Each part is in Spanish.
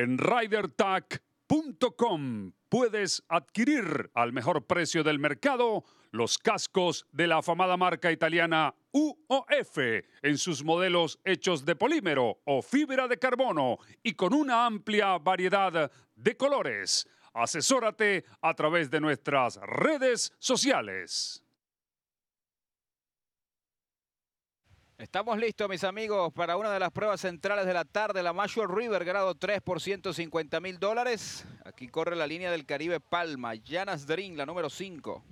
En ridertac.com puedes adquirir al mejor precio del mercado los cascos de la afamada marca italiana UOF en sus modelos hechos de polímero o fibra de carbono y con una amplia variedad de colores. Asesórate a través de nuestras redes sociales. Estamos listos, mis amigos, para una de las pruebas centrales de la tarde, la Major River, grado 3 por 150 mil dólares. Aquí corre la línea del Caribe Palma, Llanas Dream, la número 5.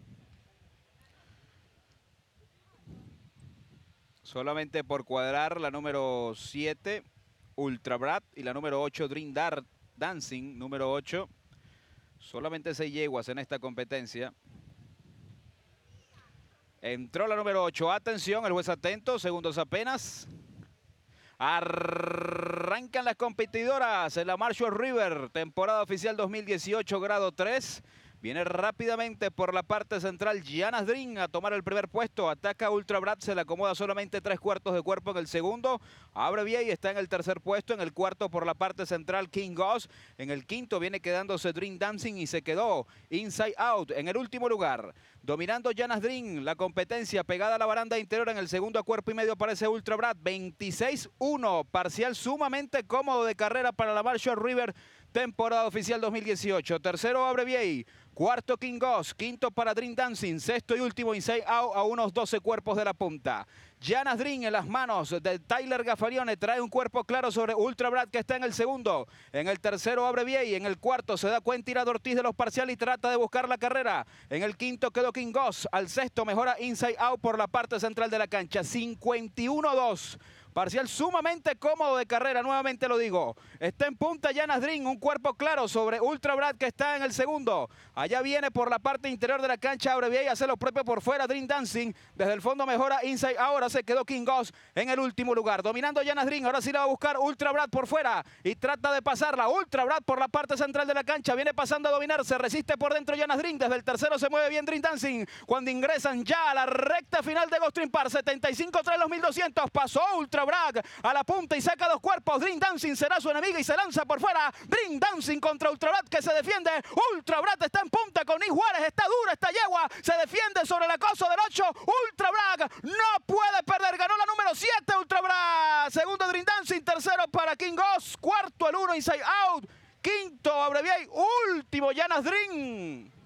Solamente por cuadrar la número 7, Ultra Brat, y la número 8, Dream Dart Dancing, número 8. Solamente seis yeguas en esta competencia. Entró la número 8. Atención, el juez atento. Segundos apenas. Arrancan las competidoras en la Marshall River, temporada oficial 2018, grado 3. Viene rápidamente por la parte central Janas Dream a tomar el primer puesto. Ataca Ultra Brad, se le acomoda solamente tres cuartos de cuerpo en el segundo. Abre bien y está en el tercer puesto. En el cuarto por la parte central King Goss. En el quinto viene quedándose Dream Dancing y se quedó Inside Out en el último lugar. Dominando Janas Dream, la competencia pegada a la baranda interior en el segundo cuerpo y medio aparece Ultra Brad. 26-1, parcial sumamente cómodo de carrera para la Marshall River temporada oficial 2018. Tercero abre Viey, cuarto King Goss, quinto para Dream Dancing, sexto y último Inside Out a unos 12 cuerpos de la punta. Janas Dream en las manos de Tyler Gafarione trae un cuerpo claro sobre Ultra Brad que está en el segundo. En el tercero abre Viey, en el cuarto se da cuenta de Ortiz de los parciales y trata de buscar la carrera. En el quinto quedó King Goss, al sexto mejora Inside Out por la parte central de la cancha, 51-2. Parcial sumamente cómodo de carrera, nuevamente lo digo. Está en punta Janas Dream, un cuerpo claro sobre Ultra Brad que está en el segundo. Allá viene por la parte interior de la cancha bien y hace lo propio por fuera Dream Dancing. Desde el fondo mejora Inside, ahora se quedó King Ghost en el último lugar. Dominando Janas Dream, ahora sí la va a buscar Ultra Brad por fuera y trata de pasarla. Ultra Brad por la parte central de la cancha, viene pasando a dominar, se resiste por dentro Janas Dream. Desde el tercero se mueve bien Dream Dancing. Cuando ingresan ya a la recta final de Ghost Park, 75-3 los 1200, pasó Ultra Brad. Bragg a la punta y saca dos cuerpos. Dream Dancing será su enemiga y se lanza por fuera. Dream Dancing contra Ultrabrat que se defiende. Ultrabrat está en punta con Nick Juárez. Está dura esta yegua. Se defiende sobre el acoso del 8. Ultrabrat no puede perder. Ganó la número 7 Ultrabrat. Segundo Dream Dancing. Tercero para King Ghost. Cuarto el 1 Inside Out. Quinto y Último Llanas Dream.